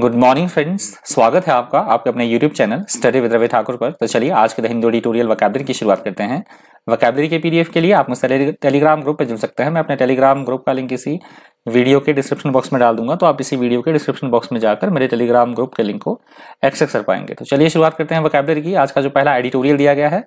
Good morning friends स्वागत है आपका आपके अपने YouTube channel study with Ravi Thakur पर तो चलिए आज के द हिंदू एडिटोरियल वकाबलरी की शुरुआत करते हैं वकैबरी के पीडीएफ के लिए आप मुझसे टेलीग्राम ग्रुप पर जुड़ सकते हैं मैं अपने टेलीग्राम ग्रुप का लिंक इसी वीडियो के डिस्क्रिप्शन बॉक्स में डाल दूंगा तो आप इसी वीडियो के डिस्क्रिप्शन बॉक्स में जाकर मेरे टेलीग्राम ग्रुप के लिंक को एक्सेस कर पाएंगे तो चलिए शुरुआत करते हैं वकैबरी की आज का जो पहला एडिटोरियल दिया गया है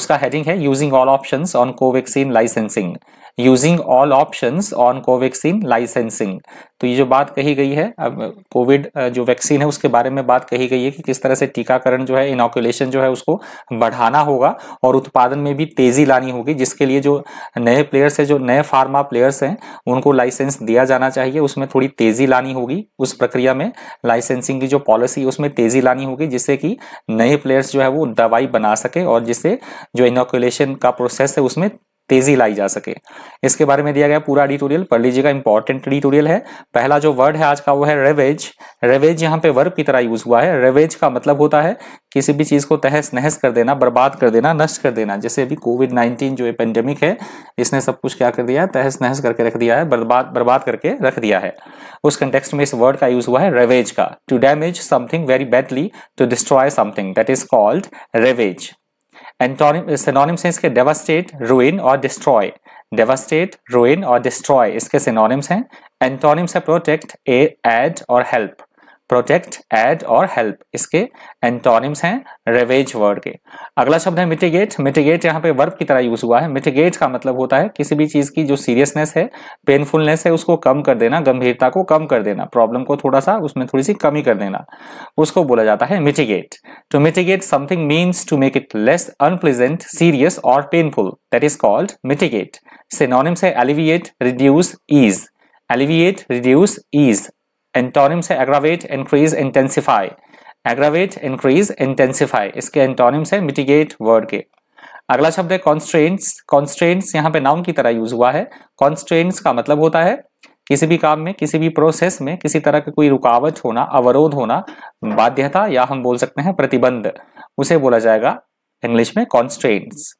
उसका हेडिंग है using all option on Covaxin licensing using all option on Covaxin licensing तो ये जो बात कही गई है अब कोविड जो वैक्सीन है उसके बारे में बात कही गई है कि किस तरह से टीकाकरण जो है इनोकुलेशन जो है उसको बढ़ाना होगा और उत्पादन में भी तेजी लानी होगी जिसके लिए जो नए प्लेयर्स है जो नए फार्मा प्लेयर्स हैं उनको लाइसेंस दिया जाना चाहिए उसमें थोड़ी तेजी लानी होगी उस प्रक्रिया में लाइसेंसिंग की जो पॉलिसी है उसमें तेजी लानी होगी जिससे कि नए प्लेयर्स जो है वो दवाई बना सके और जिससे जो इनोकुलेशन का प्रोसेस है उसमें तेजी लाई जा सके इसके बारे में दिया गया पूरा एडिटोरियल पढ़ लीजिएगा इंपॉर्टेंट एडिटोरियल है पहला जो वर्ड है आज का वो है रेवेज रेवेज यहाँ पे वर्ब की तरह यूज हुआ है रेवेज का मतलब होता है किसी भी चीज को तहस नहस कर देना बर्बाद कर देना नष्ट कर देना जैसे अभी कोविड नाइन्टीन जो पेंडेमिक है इसने सब कुछ क्या कर दिया है तहस नहस करके रख दिया है बर्बाद बर्बाद करके रख दिया है उस कंटेक्स में इस वर्ड का यूज हुआ है रेवेज का to damage something very badly to destroy something that is called ravage antonym हैं इसके डेवास्टेट रोइन और डिस्ट्रॉय डेवास्टेट रोइन और डिस्ट्रॉय इसके सिनोनिम्स हैं एंटोनिम्स है प्रोटेक्ट एड और हेल्प प्रोटेक्ट एड और हेल्प इसके एंटोनिम्स हैं रेवेज वर्ड के अगला शब्द है मिटिगेट मिटिगेट यहाँ पे वर्ब की तरह यूज हुआ है मिटिगेट का मतलब होता है किसी भी चीज़ की जो सीरियसनेस है पेनफुलनेस है उसको कम कर देना गंभीरता को कम कर देना प्रॉब्लम को थोड़ा सा उसमें थोड़ी सी कमी कर देना उसको बोला जाता है mitigate to mitigate something means to make it less unpleasant serious और painful that is called mitigate synonyms है alleviate reduce ease alleviate reduce ease antonym से aggravate increase intensify aggravate increase intensify इसके एंटोनिम से mitigate word के अगला शब्द है constraints constraints यहाँ पे नाउन की तरह यूज हुआ है कॉन्स्ट्रेंट्स का मतलब होता है किसी भी काम में किसी भी प्रोसेस में किसी तरह का कोई रुकावट होना अवरोध होना बाध्यता या हम बोल सकते हैं प्रतिबंध उसे बोला जाएगा इंग्लिश में constraints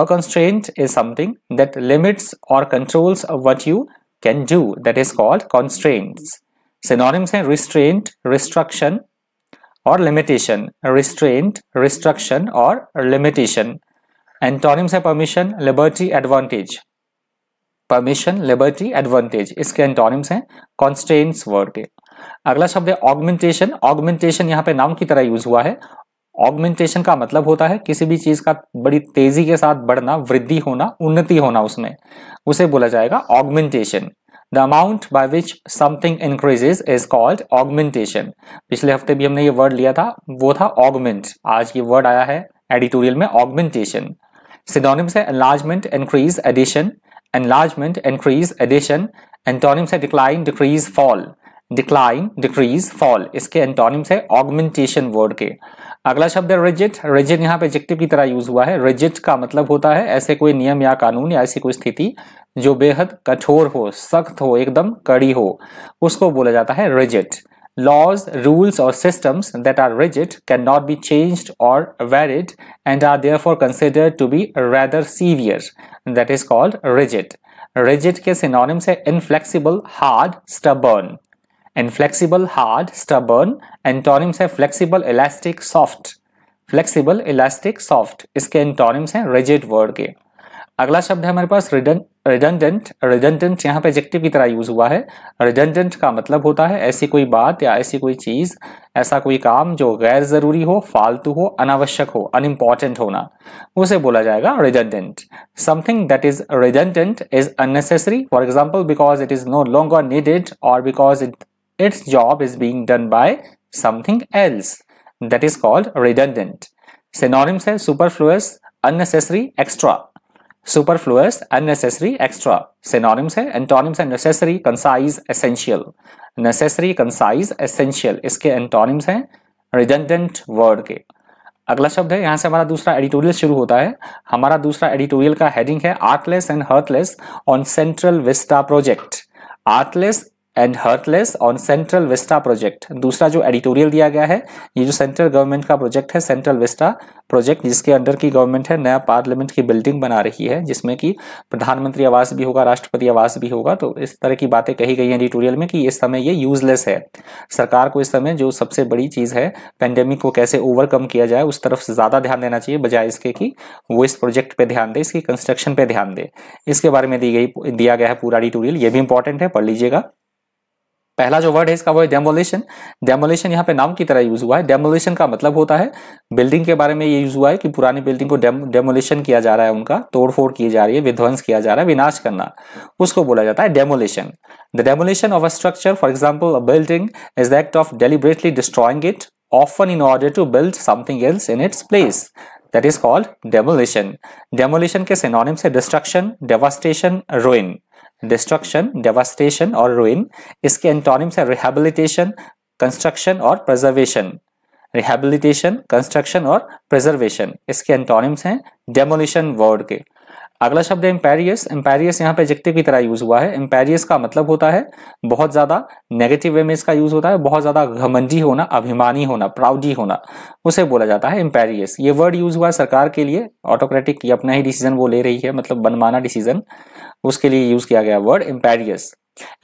a constraint is something that limits और controls what you can do that is called constraints synonyms हैं रिस्ट्रेंट रिस्ट्रक्शन और लिमिटेशन रिस्ट्रेंट रिस्ट्रक्शन और लिमिटेशन एंटोनिम्स है permission liberty advantage permission liberty advantage इसके antonyms हैं constants word के अगला शब्द है ऑगमेंटेशन ऑगमेंटेशन यहाँ पे नाम की तरह यूज हुआ है ऑगमेंटेशन का मतलब होता है किसी भी चीज का बड़ी तेजी के साथ बढ़ना वृद्धि होना उन्नति होना उसमें उसे बोला जाएगा augmentation The amount by which something increases is called augmentation. पिछले हफ्ते भी हमने ये वर्ड लिया था वो था ऑगमेंट आज ये वर्ड आया है एडिटोरियल में ऑगमेंटेशन सिनोनिम्स है enlargement increase addition enlargement, increase, addition. Antonyms है decline, decrease, fall. Decline, decrease, fall. इसके antonyms है augmentation word के अगला शब्द है रिजिट रिजिट यहाँ पे एडजेक्टिव की तरह यूज हुआ है रिजिट का मतलब होता है ऐसे कोई नियम या कानून या ऐसी कोई स्थिति जो बेहद कठोर हो सख्त हो एकदम कड़ी हो उसको बोला जाता है रिजिट लॉज रूल्स और systems that are rigid can not be changed और varied and are there for consider to be rather severe that is called rigid rigid के सिनोनिम्स है inflexible hard stubborn inflexible hard stubborn antonyms है flexible elastic soft flexible elastic soft इसके antonyms हैं rigid word के अगला शब्द है हमारे पास रिडन रिडंडेंट रिडंडेंट यहाँ पे एजेक्टिव की तरह यूज़ हुआ है रिडंडेंट का मतलब होता है ऐसी कोई बात या ऐसी कोई चीज़ ऐसा कोई काम जो गैर ज़रूरी हो फालतू हो अनावश्यक हो अनइम्पॉर्टेंट होना उसे बोला जाएगा redundant something that is redundant is unnecessary for example because it is no longer needed और because it it's job is being done by something else that is called redundant synonyms है superfluous unnecessary extra superfluous, unnecessary, extra. Synonyms है antonyms है necessary, concise, essential. Necessary, concise, essential. इसके antonyms हैं redundant word के अगला शब्द है यहाँ से हमारा दूसरा एडिटोरियल शुरू होता है हमारा दूसरा एडिटोरियल का हेडिंग है artless and heartless on Central Vista project artless and heartless on Central Vista project दूसरा जो एडिटोरियल दिया गया है ये जो सेंट्रल गवर्नमेंट का प्रोजेक्ट है सेंट्रल वेस्टा प्रोजेक्ट जिसके अंडर की गवर्नमेंट है नया पार्लियामेंट की बिल्डिंग बना रही है जिसमें कि प्रधानमंत्री आवास भी होगा राष्ट्रपति आवास भी होगा तो इस तरह की बातें कही गई हैं एडिटोरियल में कि इस समय ये यूजलेस है सरकार को इस समय जो सबसे बड़ी चीज़ है पेंडेमिक को कैसे ओवरकम किया जाए उस तरफ से ज़्यादा ध्यान देना चाहिए बजाय इसके कि वो इस प्रोजेक्ट पर ध्यान दें इसकी कंस्ट्रक्शन पर ध्यान दें इसके बारे में दी गई दिया गया है पूरा एडिटोरियल ये भी इंपॉर्टेंट है पढ़ लीजिएगा पहला जो वर्ड है इसका वो है डेमोलेशन डेमोलेशन यहाँ पे नाम की तरह यूज हुआ है डेमोलेशन का मतलब होता है बिल्डिंग के बारे में ये यूज हुआ है कि पुरानी बिल्डिंग को डेमोलेशन किया जा रहा है उनका तोड़फोड़ की जा रही है विध्वंस किया जा रहा है विनाश करना उसको बोला जाता है demolition the demolition of a structure for example a building is the act of deliberately destroying it often in order to build something else in its place that is called demolition demolition के synonyms है destruction devastation ruin destruction devastation और ruin इसके antonyms है rehabilitation construction और preservation rehabilitation construction और preservation इसके antonyms हैं demolition word के अगला शब्द है एम्पेरियस एम्पेरियस यहाँ पे एजेक्टिव की तरह यूज हुआ है एम्पेरियस का मतलब होता है बहुत ज्यादा नेगेटिव वे में इसका यूज होता है बहुत ज्यादा घमंडी होना अभिमानी होना प्राउडी होना उसे बोला जाता है एम्पेरियस ये वर्ड यूज हुआ है सरकार के लिए ऑटोक्रेटिक ये अपना ही डिसीजन वो ले रही है मतलब बनमाना डिसीजन उसके लिए यूज किया गया word imperious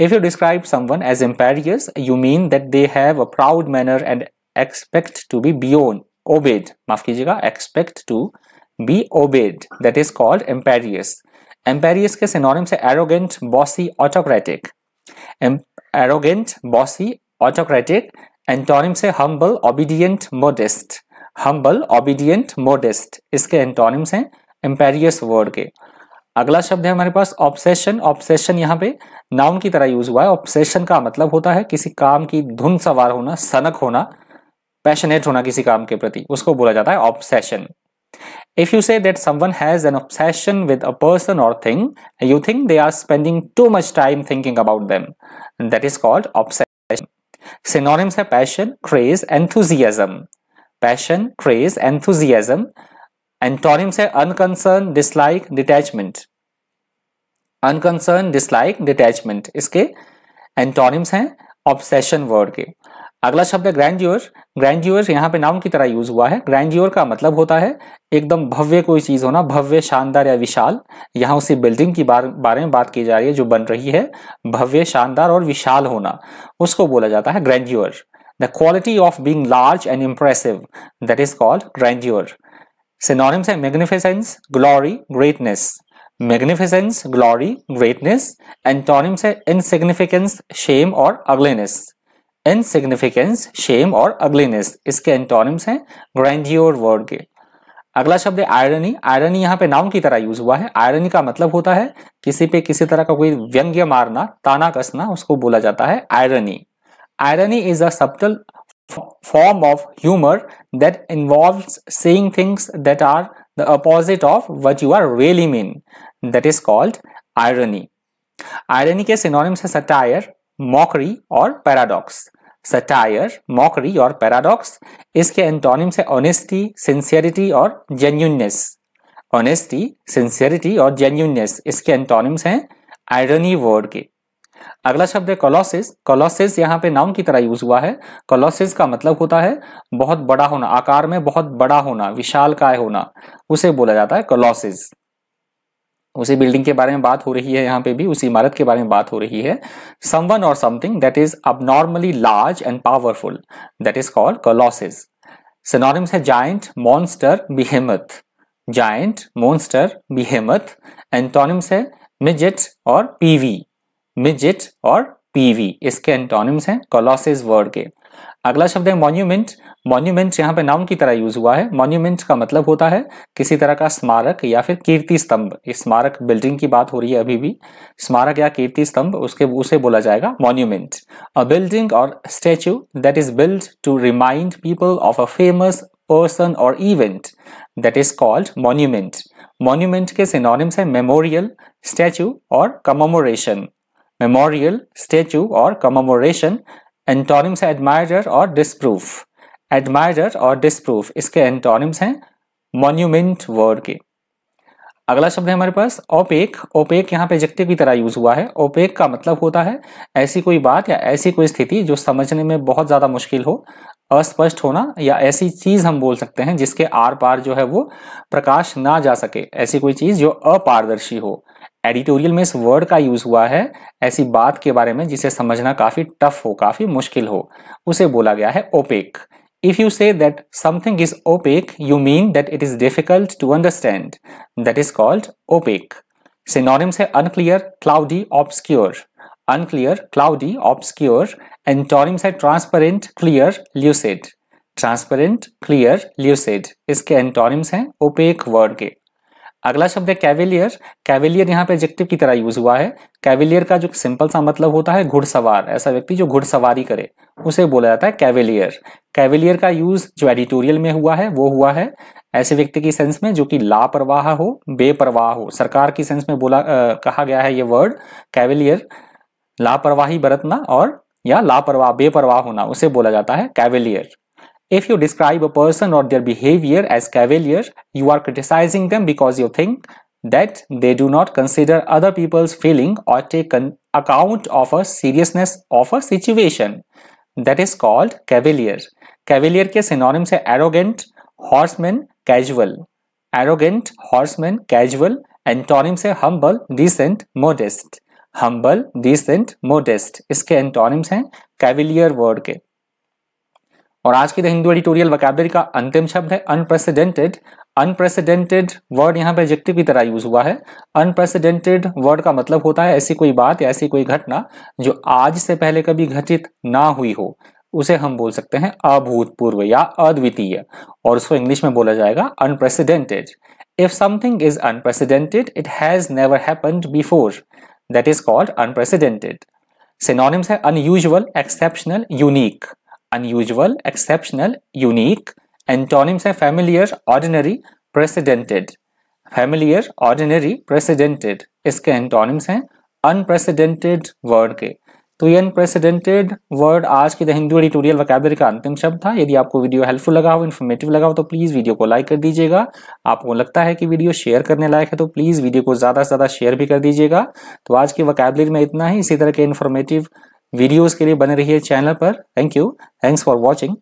if you describe someone as imperious you mean that they have a proud manner and expect to be बियोन ओबेड माफ कीजिएगा expect to be obeyed, that is called imperious. Imperious के synonyms है arrogant, bossy, autocratic. Imp arrogant, bossy, autocratic. Antonyms है humble, obedient, modest. Humble, obedient, modest. इसके antonyms हैं imperious word के अगला शब्द है हमारे पास ऑब्सेशन ऑब्सेशन यहाँ पे नाउन की तरह यूज हुआ है ऑब्सेशन का मतलब होता है किसी काम की धुन सवार होना सनक होना पैशनेट होना किसी काम के प्रति उसको बोला जाता है obsession If you say that someone has an obsession with a person or thing, you think they are spending too much time thinking about them. That is called obsession. Synonyms are passion, craze, enthusiasm. Passion, craze, enthusiasm. Antonyms are unconcern, dislike, detachment. Unconcern, dislike, detachment. Iske antonyms hain obsession word ke. अगला शब्द है ग्रैंड्यूअर ग्रैंड्यूअर यहाँ पे noun की तरह use हुआ है ग्रैंड्यूअर का मतलब होता है एकदम भव्य कोई चीज होना भव्य शानदार या विशाल यहाँ उसी बिल्डिंग की बार, बारे में बात की जा रही है जो बन रही है भव्य शानदार और विशाल होना उसको बोला जाता है grandeur the quality of being large and impressive that is called grandeur synonyms है magnificence glory greatness magnificence glory greatness antonyms है इनसिग्निफिकेंस शेम और अगलेनेस इनसिग्निफिकेंस शेम और अग्लीनेस इसके एंटोनिम्स हैं ग्रैंडियोर वर्ड के अगला शब्द है आयरनी आयरनी यहाँ पे नाउन की तरह यूज हुआ है आयरनी का मतलब होता है किसी पे किसी तरह का कोई व्यंग्य मारना ताना कसना उसको बोला जाता है irony irony is a subtle form of humour that involve saying things that are the opposite of what you are really mean that is called irony irony के सिनोनिम्स है सटायर मॉकरी और पैराडॉक्स सटायर मॉकरी और paradox इसके antonyms से honesty sincerity और genuineness honesty sincerity और genuineness इसके antonyms हैं आयरनी वर्ड के अगला शब्द है कोलोसिस कोलोसिस यहाँ पे नाउन की तरह यूज हुआ है कोलोसिस का मतलब होता है बहुत बड़ा होना आकार में बहुत बड़ा होना विशाल काय होना उसे बोला जाता है कोलोसिस उसी बिल्डिंग के बारे में बात हो रही है यहाँ पे भी उसी इमारत के बारे में बात हो रही है समवन और something that is abnormally large and powerful that is called colossus synonyms है giant monster behemoth giant monster behemoth antonyms है मिजिट और पीवी मिजिट और पीवी इसके एंटोनिम्स हैं कॉलोसिस वर्ड के अगला शब्द है मॉन्यूमेंट मॉन्यूमेंट्स यहाँ पे नाउन की तरह यूज हुआ है मॉन्यूमेंट्स का मतलब होता है किसी तरह का स्मारक या फिर कीर्ति स्तंभ इस स्मारक बिल्डिंग की बात हो रही है अभी भी स्मारक या कीर्ति स्तंभ उसके उसे बोला जाएगा मॉन्यूमेंट अ बिल्डिंग और statue that is build to remind people of a famous person और event that is called monument monument के सिनोनिम्स है मेमोरियल स्टैचू और कमोमोरेशन मेमोरियल स्टैचू और कमोमोरेशन एंटोनिम्स है एडमायर और डिस्प्रूफ एडमायर और डिस्प्रूफ इसके एंटोनिम्स हैं मोन्यूमेंट वर्ड के अगला शब्द है हमारे पास ओपेक ओपेक यहाँ पे एजेक्टिव की तरह यूज हुआ है ओपेक का मतलब होता है ऐसी कोई बात या ऐसी कोई स्थिति जो समझने में बहुत ज़्यादा मुश्किल हो अस्पष्ट होना या ऐसी चीज़ हम बोल सकते हैं जिसके आर पार जो है वो प्रकाश ना जा सके ऐसी कोई चीज़ जो अपारदर्शी हो एडिटोरियल में इस वर्ड का यूज़ हुआ है ऐसी बात के बारे में जिसे समझना काफ़ी टफ हो काफ़ी मुश्किल हो उसे बोला गया है opaque If you say that something is opaque, you mean that it is difficult to understand. That is called opaque. Synonyms are unclear, cloudy, obscure. Unclear, cloudy, obscure. Antonyms are transparent, clear, lucid. Transparent, clear, lucid. इसके antonyms हैं opaque word के. अगला शब्द है cavalier cavalier यहाँ पे adjective की तरह यूज हुआ है कैवेलियर का जो सिंपल सा मतलब होता है घुड़सवार ऐसा व्यक्ति जो घुड़सवारी करे उसे बोला जाता है कैवेलियर कैवेलियर का यूज जो एडिटोरियल में हुआ है वो हुआ है ऐसे व्यक्ति की सेंस में जो कि लापरवाह हो बेपरवाह हो सरकार की सेंस में बोला आ, कहा गया है ये वर्ड कैवेलियर लापरवाही बरतना और या लापरवाह बेपरवाह होना उसे बोला जाता है cavalier If you describe a person or their behavior as cavalier, you are criticizing them because you think that they do not consider other people's feeling or take an account of a seriousness of a situation. That is called cavalier. Cavalier के synonym से arrogant, horseman, casual. Arrogant, horseman, casual. Antonym say humble, decent, modest. Humble, decent, modest. इसके antonyms हैं cavalier word के. और आज की the Hindu editorial वकैबरी का अंतिम शब्द है अनप्रेसिडेंटेड अनप्रेसिडेंटेड वर्ड यहाँ पे एडजेक्टिव की तरह यूज हुआ है अनप्रेसिडेंटेड वर्ड का मतलब होता है ऐसी कोई बात या ऐसी कोई घटना जो आज से पहले कभी घटित ना हुई हो उसे हम बोल सकते हैं अभूतपूर्व या अद्वितीय और उसको इंग्लिश में बोला जाएगा unprecedented if something is unprecedented it has never happened before that is called unprecedented synonyms है unusual exceptional unique unusual, exceptional, unique. Antonyms है familiar, ordinary, precedented. Familiar, ordinary, precedented. इसके antonyms हैं unprecedented word के तो ये unprecedented word आज की the Hindu editorial वकैबरी का अंतिम शब्द था यदि आपको वीडियो हेल्पफुल लगा हो इन्फॉर्मेटिव लगा हो तो प्लीज़ वीडियो को लाइक कर दीजिएगा आपको लगता है कि वीडियो शेयर करने लायक है तो प्लीज़ वीडियो को ज़्यादा से ज़्यादा शेयर भी कर दीजिएगा तो आज की वकैबलरी में इतना ही इसी तरह के इन्फॉर्मेटिव वीडियोज के लिए बने रहिए चैनल पर thank you thanks for watching